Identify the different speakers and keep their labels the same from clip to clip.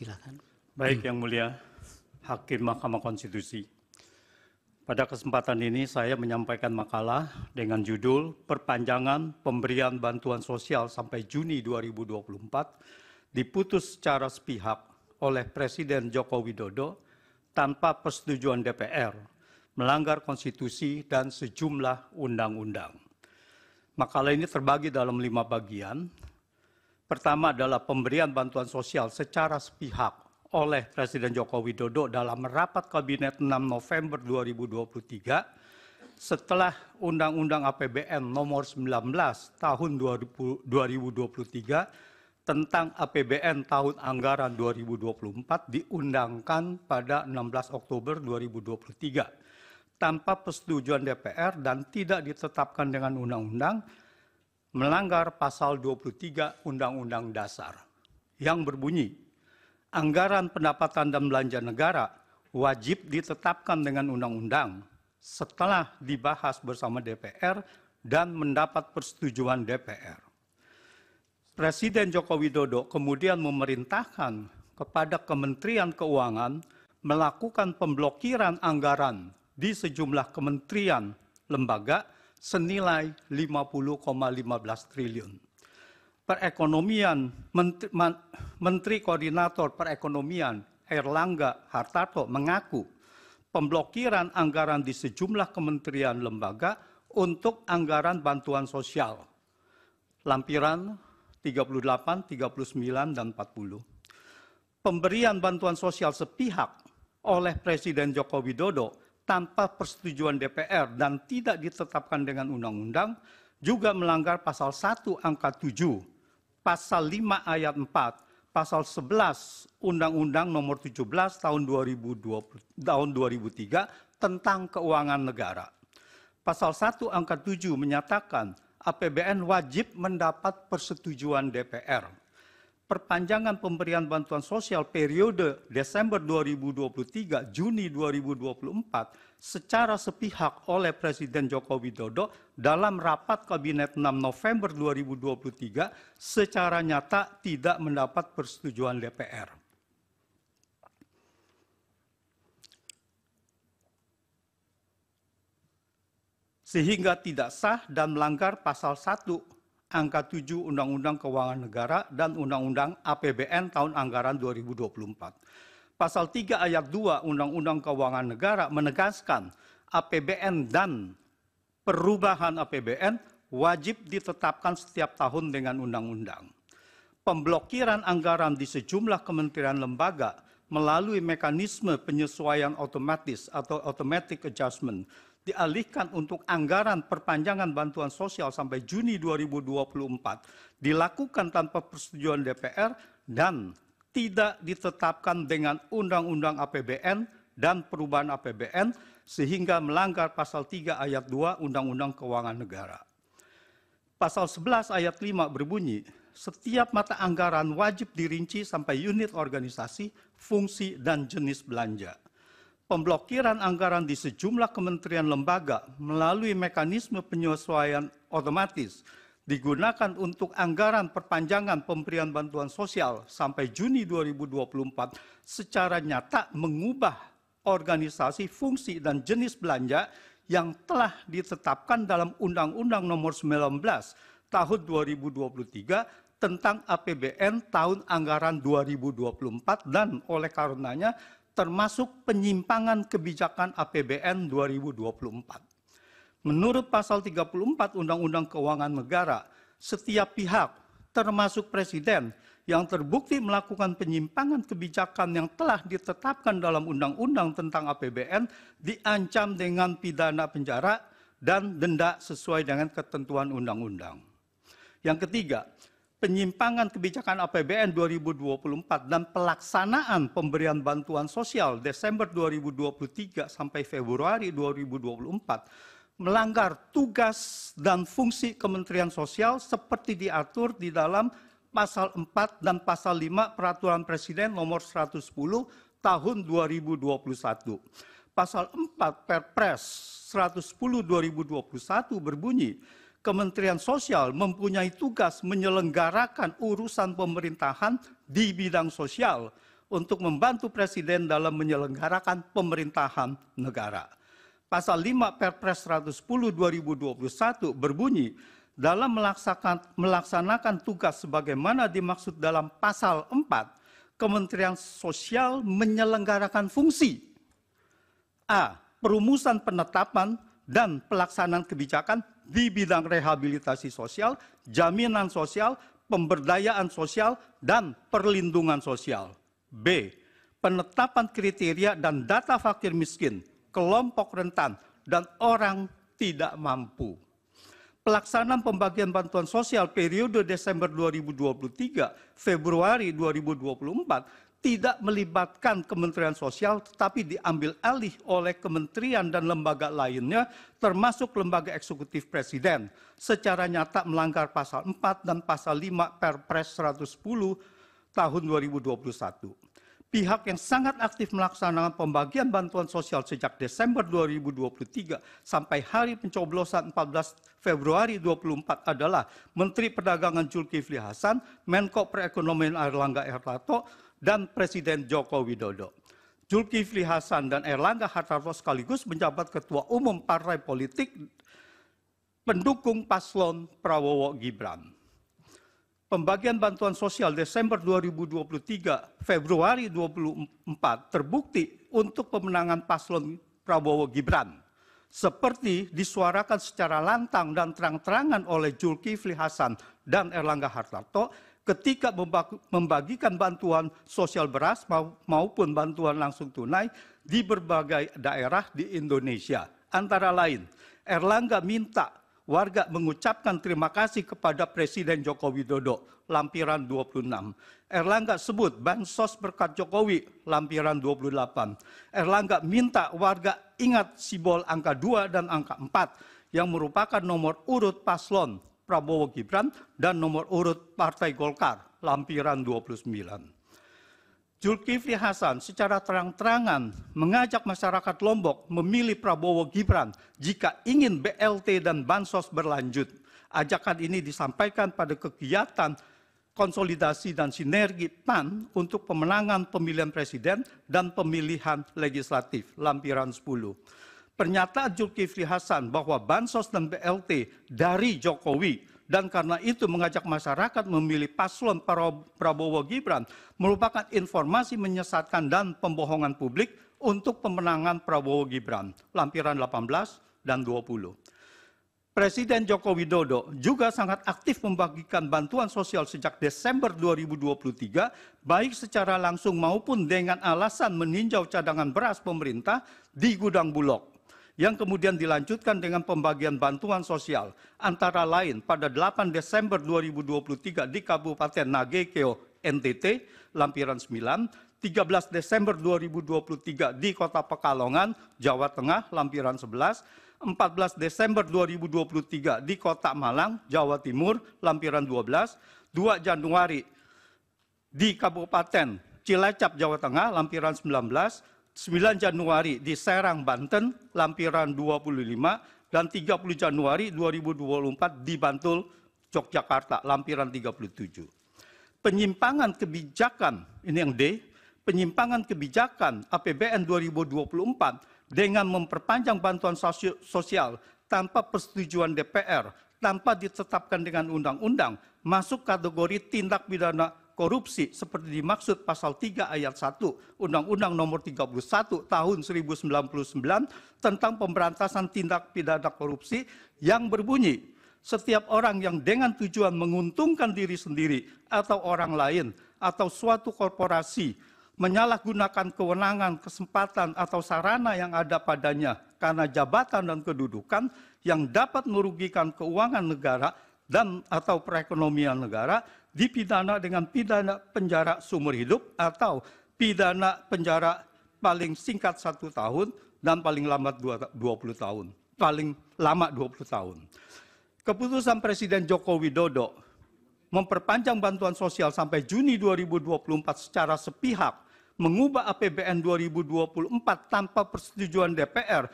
Speaker 1: Silakan. Baik, Yang Mulia Hakim Mahkamah Konstitusi. Pada kesempatan ini saya menyampaikan makalah dengan judul Perpanjangan Pemberian Bantuan Sosial sampai Juni 2024 diputus secara sepihak oleh Presiden Joko Widodo tanpa persetujuan DPR, melanggar konstitusi dan sejumlah undang-undang. Makalah ini terbagi dalam lima bagian. Pertama adalah pemberian bantuan sosial secara sepihak oleh Presiden Joko Widodo dalam rapat kabinet 6 November 2023 setelah Undang-Undang APBN nomor 19 tahun 2023 tentang APBN tahun anggaran 2024 diundangkan pada 16 Oktober 2023 tanpa persetujuan DPR dan tidak ditetapkan dengan undang-undang melanggar pasal 23 Undang-Undang Dasar yang berbunyi, anggaran pendapatan dan belanja negara wajib ditetapkan dengan undang-undang setelah dibahas bersama DPR dan mendapat persetujuan DPR. Presiden Joko Widodo kemudian memerintahkan kepada Kementerian Keuangan melakukan pemblokiran anggaran di sejumlah kementerian lembaga senilai 50,15 triliun. Perekonomian Menteri, Menteri Koordinator Perekonomian Erlangga Hartarto mengaku pemblokiran anggaran di sejumlah kementerian lembaga untuk anggaran bantuan sosial. Lampiran 38, 39, dan 40. Pemberian bantuan sosial sepihak oleh Presiden Joko Widodo tanpa persetujuan DPR dan tidak ditetapkan dengan undang-undang juga melanggar pasal 1 angka 7, pasal 5 ayat 4, pasal 11 Undang-Undang nomor 17 tahun 2020 tahun 2003 tentang keuangan negara. Pasal 1 angka 7 menyatakan APBN wajib mendapat persetujuan DPR perpanjangan pemberian bantuan sosial periode Desember 2023 Juni 2024 secara sepihak oleh Presiden Joko Widodo dalam rapat kabinet 6 November 2023 secara nyata tidak mendapat persetujuan DPR. Sehingga tidak sah dan melanggar pasal 1 angka 7 Undang-Undang Keuangan Negara dan Undang-Undang APBN tahun anggaran 2024. Pasal 3 ayat 2 Undang-Undang Keuangan Negara menegaskan APBN dan perubahan APBN wajib ditetapkan setiap tahun dengan undang-undang. Pemblokiran anggaran di sejumlah kementerian lembaga melalui mekanisme penyesuaian otomatis atau automatic adjustment dialihkan untuk anggaran perpanjangan bantuan sosial sampai Juni 2024 dilakukan tanpa persetujuan DPR dan tidak ditetapkan dengan Undang-Undang APBN dan perubahan APBN sehingga melanggar pasal 3 ayat 2 Undang-Undang Keuangan Negara. Pasal 11 ayat 5 berbunyi, setiap mata anggaran wajib dirinci sampai unit organisasi, fungsi, dan jenis belanja pemblokiran anggaran di sejumlah kementerian lembaga melalui mekanisme penyesuaian otomatis digunakan untuk anggaran perpanjangan pemberian bantuan sosial sampai Juni 2024 secara nyata mengubah organisasi, fungsi, dan jenis belanja yang telah ditetapkan dalam Undang-Undang Nomor 19 Tahun 2023 tentang APBN tahun anggaran 2024 dan oleh karenanya termasuk penyimpangan kebijakan APBN 2024. Menurut pasal 34 Undang-Undang Keuangan Negara, setiap pihak termasuk presiden yang terbukti melakukan penyimpangan kebijakan yang telah ditetapkan dalam undang-undang tentang APBN diancam dengan pidana penjara dan denda sesuai dengan ketentuan undang-undang. Yang ketiga, penyimpangan kebijakan APBN 2024 dan pelaksanaan pemberian bantuan sosial Desember 2023 sampai Februari 2024 melanggar tugas dan fungsi Kementerian Sosial seperti diatur di dalam pasal 4 dan pasal 5 Peraturan Presiden nomor 110 tahun 2021. Pasal 4 Perpres 110 2021 berbunyi Kementerian Sosial mempunyai tugas menyelenggarakan urusan pemerintahan di bidang sosial untuk membantu Presiden dalam menyelenggarakan pemerintahan negara. Pasal 5 Perpres 110 2021 berbunyi, dalam melaksanakan, melaksanakan tugas sebagaimana dimaksud dalam pasal 4, Kementerian Sosial menyelenggarakan fungsi A. Perumusan penetapan dan pelaksanaan kebijakan di bidang rehabilitasi sosial, jaminan sosial, pemberdayaan sosial, dan perlindungan sosial. B. Penetapan kriteria dan data fakir miskin, kelompok rentan, dan orang tidak mampu. Pelaksanaan pembagian bantuan sosial periode Desember 2023 Februari 2024 tidak melibatkan Kementerian Sosial tetapi diambil alih oleh kementerian dan lembaga lainnya termasuk lembaga eksekutif presiden secara nyata melanggar pasal 4 dan pasal 5 Perpres 110 tahun 2021. Pihak yang sangat aktif melaksanakan pembagian bantuan sosial sejak Desember 2023 sampai hari pencoblosan 14 Februari 24 adalah Menteri Perdagangan Zulkifli Hasan, Menko Perekonomian Erlangga Hartarto dan Presiden Joko Widodo. Zulkifli Hasan dan Erlangga Hartarto sekaligus menjabat Ketua Umum Partai Politik pendukung paslon Prabowo Gibran. Pembagian bantuan sosial Desember 2023 Februari 2024 terbukti untuk pemenangan paslon Prabowo Gibran seperti disuarakan secara lantang dan terang-terangan oleh Zulkifli Hasan dan Erlangga Hartarto ketika membagikan bantuan sosial beras maupun bantuan langsung tunai di berbagai daerah di Indonesia. Antara lain, Erlangga minta warga mengucapkan terima kasih kepada Presiden Joko Widodo, lampiran 26. Erlangga sebut bansos berkat Jokowi, lampiran 28. Erlangga minta warga ingat simbol angka 2 dan angka 4 yang merupakan nomor urut paslon Prabowo Gibran dan nomor urut Partai Golkar, lampiran 29. Zulkifli Hasan secara terang-terangan mengajak masyarakat Lombok memilih Prabowo Gibran jika ingin BLT dan Bansos berlanjut. Ajakan ini disampaikan pada kegiatan konsolidasi dan sinergi PAN untuk pemenangan pemilihan presiden dan pemilihan legislatif, lampiran 10 pernyataan Zulkifli Hasan bahwa bansos dan BLT dari Jokowi dan karena itu mengajak masyarakat memilih paslon Prabowo Gibran merupakan informasi menyesatkan dan pembohongan publik untuk pemenangan Prabowo Gibran, lampiran 18 dan 20. Presiden Joko Widodo juga sangat aktif membagikan bantuan sosial sejak Desember 2023, baik secara langsung maupun dengan alasan meninjau cadangan beras pemerintah di gudang Bulog yang kemudian dilanjutkan dengan pembagian bantuan sosial antara lain pada 8 Desember 2023 di Kabupaten Nagekeo, NTT, Lampiran 9, 13 Desember 2023 di Kota Pekalongan, Jawa Tengah, Lampiran 11, 14 Desember 2023 di Kota Malang, Jawa Timur, Lampiran 12, 2 Januari di Kabupaten Cilacap, Jawa Tengah, Lampiran 19, 9 Januari di Serang, Banten, Lampiran 25, dan 30 Januari 2024 di Bantul, Yogyakarta, Lampiran 37. Penyimpangan kebijakan, ini yang D, penyimpangan kebijakan APBN 2024 dengan memperpanjang bantuan sosial tanpa persetujuan DPR, tanpa ditetapkan dengan undang-undang, masuk kategori tindak pidana korupsi seperti dimaksud pasal 3 ayat 1 Undang-Undang Nomor 31 Tahun 1999 tentang pemberantasan tindak pidana korupsi yang berbunyi setiap orang yang dengan tujuan menguntungkan diri sendiri atau orang lain atau suatu korporasi menyalahgunakan kewenangan, kesempatan, atau sarana yang ada padanya karena jabatan dan kedudukan yang dapat merugikan keuangan negara dan atau perekonomian negara dipidana dengan pidana penjara seumur hidup atau pidana penjara paling singkat satu tahun dan paling lambat 20 tahun. Paling lama 20 tahun. Keputusan Presiden Joko Widodo memperpanjang bantuan sosial sampai Juni 2024 secara sepihak mengubah APBN 2024 tanpa persetujuan DPR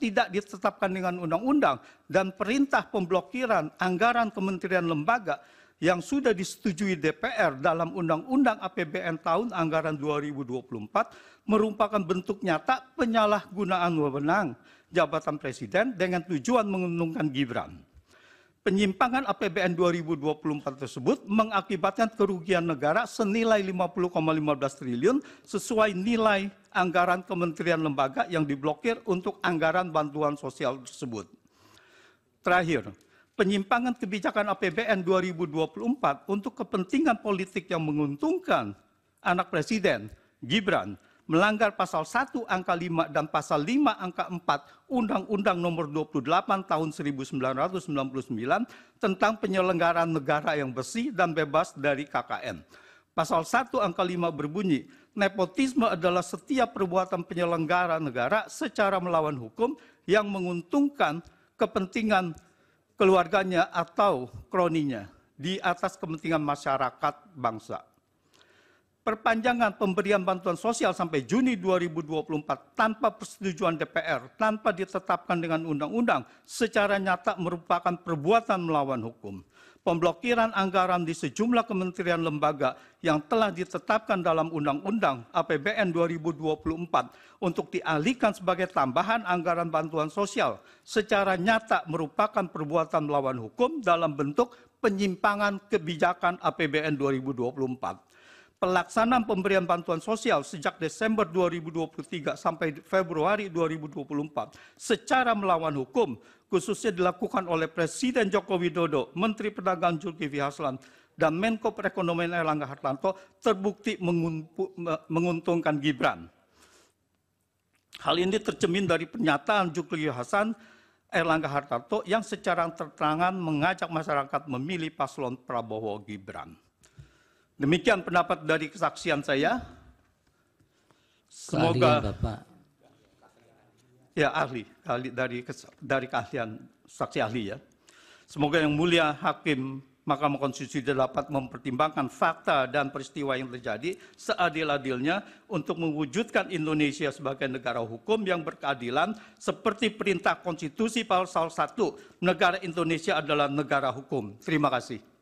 Speaker 1: tidak ditetapkan dengan undang-undang dan perintah pemblokiran anggaran kementerian lembaga yang sudah disetujui DPR dalam Undang-Undang APBN tahun anggaran 2024 merupakan bentuk nyata penyalahgunaan wewenang jabatan presiden dengan tujuan menguntungkan Gibran. Penyimpangan APBN 2024 tersebut mengakibatkan kerugian negara senilai 50,15 triliun sesuai nilai anggaran kementerian lembaga yang diblokir untuk anggaran bantuan sosial tersebut. Terakhir, penyimpangan kebijakan APBN 2024 untuk kepentingan politik yang menguntungkan anak presiden Gibran melanggar pasal 1 angka 5 dan pasal 5 angka 4 Undang-Undang nomor 28 tahun 1999 tentang penyelenggaraan negara yang bersih dan bebas dari KKN. Pasal 1 angka 5 berbunyi, nepotisme adalah setiap perbuatan penyelenggara negara secara melawan hukum yang menguntungkan kepentingan keluarganya atau kroninya di atas kepentingan masyarakat bangsa. Perpanjangan pemberian bantuan sosial sampai Juni 2024 tanpa persetujuan DPR, tanpa ditetapkan dengan undang-undang, secara nyata merupakan perbuatan melawan hukum pemblokiran anggaran di sejumlah kementerian lembaga yang telah ditetapkan dalam Undang-Undang APBN 2024 untuk dialihkan sebagai tambahan anggaran bantuan sosial secara nyata merupakan perbuatan melawan hukum dalam bentuk penyimpangan kebijakan APBN 2024. Pelaksanaan pemberian bantuan sosial sejak Desember 2023 sampai Februari 2024 secara melawan hukum khususnya dilakukan oleh Presiden Joko Widodo, Menteri Perdagangan Zulkifli Hasan, dan Menko Perekonomian Erlangga Hartanto terbukti menguntungkan Gibran. Hal ini tercemin dari pernyataan Zulkifli Hasan Erlangga Hartarto yang secara terterangan mengajak masyarakat memilih paslon Prabowo Gibran. Demikian pendapat dari kesaksian saya. Semoga Bapak. Ya ahli, ahli dari dari keahlian saksi ahli ya. Semoga yang mulia hakim Mahkamah Konstitusi dapat mempertimbangkan fakta dan peristiwa yang terjadi seadil-adilnya untuk mewujudkan Indonesia sebagai negara hukum yang berkeadilan seperti perintah konstitusi pasal 1 negara Indonesia adalah negara hukum. Terima kasih.